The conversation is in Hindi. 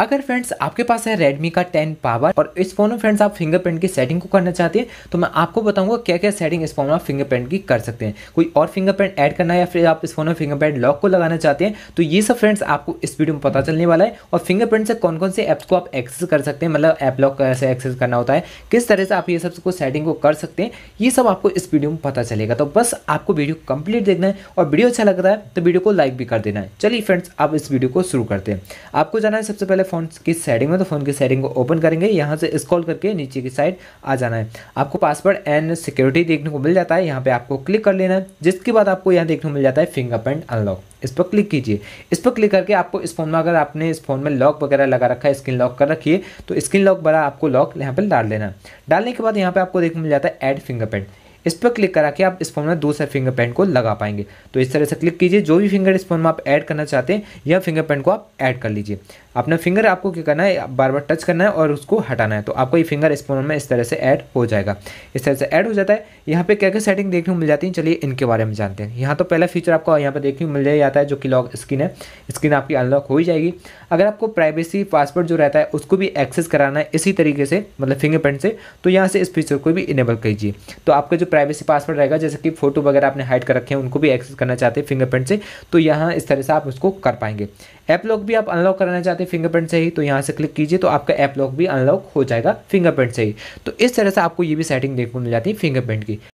अगर फ्रेंड्स आपके पास है Redmi का 10 पावर और इस फोन में फ्रेंड्स आप फिंगरप्रिंट की सेटिंग को करना चाहते हैं तो मैं आपको बताऊंगा क्या क्या सेटिंग इस फोन में आप फिंगरप्रिंट की कर सकते हैं कोई और फिंगरप्रिंट ऐड करना है या फिर आप इस फोन में फिंगरप्रिंट लॉक को लगाना चाहते हैं तो ये सब फ्रेंड्स आपको इस वीडियो में पता चलने वाला है और फिंगरप्रिंट से कौन कौन से ऐप्स को आप एक्सेस कर सकते हैं मतलब ऐप लॉक कैसे एक्सेस करना होता है किस तरह से आप ये सबको सेटिंग को कर सकते हैं ये सब आपको इस वीडियो में पता चलेगा तो बस आपको वीडियो कंप्लीट देखना है और वीडियो अच्छा लग रहा है तो वीडियो को लाइक भी कर देना है चलिए फ्रेंड्स आप इस वीडियो को शुरू करते हैं आपको जाना है सबसे पहले फ़ोन की सेटिंग में तो फ़ोन की सेटिंग को ओपन करेंगे यहाँ से स्कॉल करके नीचे की साइड आ जाना है आपको पासवर्ड एंड सिक्योरिटी देखने को मिल जाता है यहाँ पे आपको क्लिक कर लेना है जिसके बाद आपको यहाँ देखने को मिल जाता है फिंगरप्रिंट अनलॉक इस पर क्लिक कीजिए इस पर क्लिक करके आपको इस फोन में अगर आपने इस फोन में लॉक वगैरह लगा रखा है स्क्रीन लॉक कर रखी है तो स्क्रीन लॉक बड़ा आपको लॉक यहाँ पर डाल लेना डालने के बाद यहाँ पर आपको देखने मिल जाता है एड फिंगरप्रिंट इस पर क्लिक करा के आप इस फोन में दूसरे फिंगरप्रिंट को लगा पाएंगे तो इस तरह से क्लिक कीजिए जो भी फिंगर इस फोन में आप ऐड करना चाहते हैं यह फिंगरप्रिंट को आप ऐड कर लीजिए अपना फिंगर आपको क्या करना है बार बार टच करना है और उसको हटाना है तो आपको ये फिंगर इस फोन में इस तरह से ऐड हो जाएगा इस तरह से ऐड हो जाता है यहाँ पे क्या क्या सेटिंग देखने को मिल जाती है चलिए इनके बारे में जानते हैं यहाँ तो पहला फीचर आपको यहाँ पर देखने को मिल जाता है जो कि लॉक स्क्रीन है स्क्रीन आपकी अनलॉक हो ही जाएगी अगर आपको प्राइवेसी पासवर्ड जो रहता है उसको भी एक्सेस कराना है इसी तरीके से मतलब फिंगरप्रिंट से तो यहाँ से इस फीचर को भी इनेबल कीजिए तो आपका जो प्राइवेसी पासवर्ड रहेगा जैसे कि फोटो वगैरह आपने हाइड कर रखे हैं उनको भी एक्सेस करना चाहते हैं फिंगरप्रिंट से तो यहाँ इस तरह से आप उसको कर पाएंगे ऐप लॉक भी आप अनलॉक करना चाहते हैं फिंगरप्रिंट से ही तो यहाँ से क्लिक कीजिए तो आपका ऐप लॉक भी अनलॉक हो जाएगा फिंगरप्रिंट से ही तो इस तरह से आपको ये भी सेटिंग देखने को मिल जाती है फिंगरप्रिंट की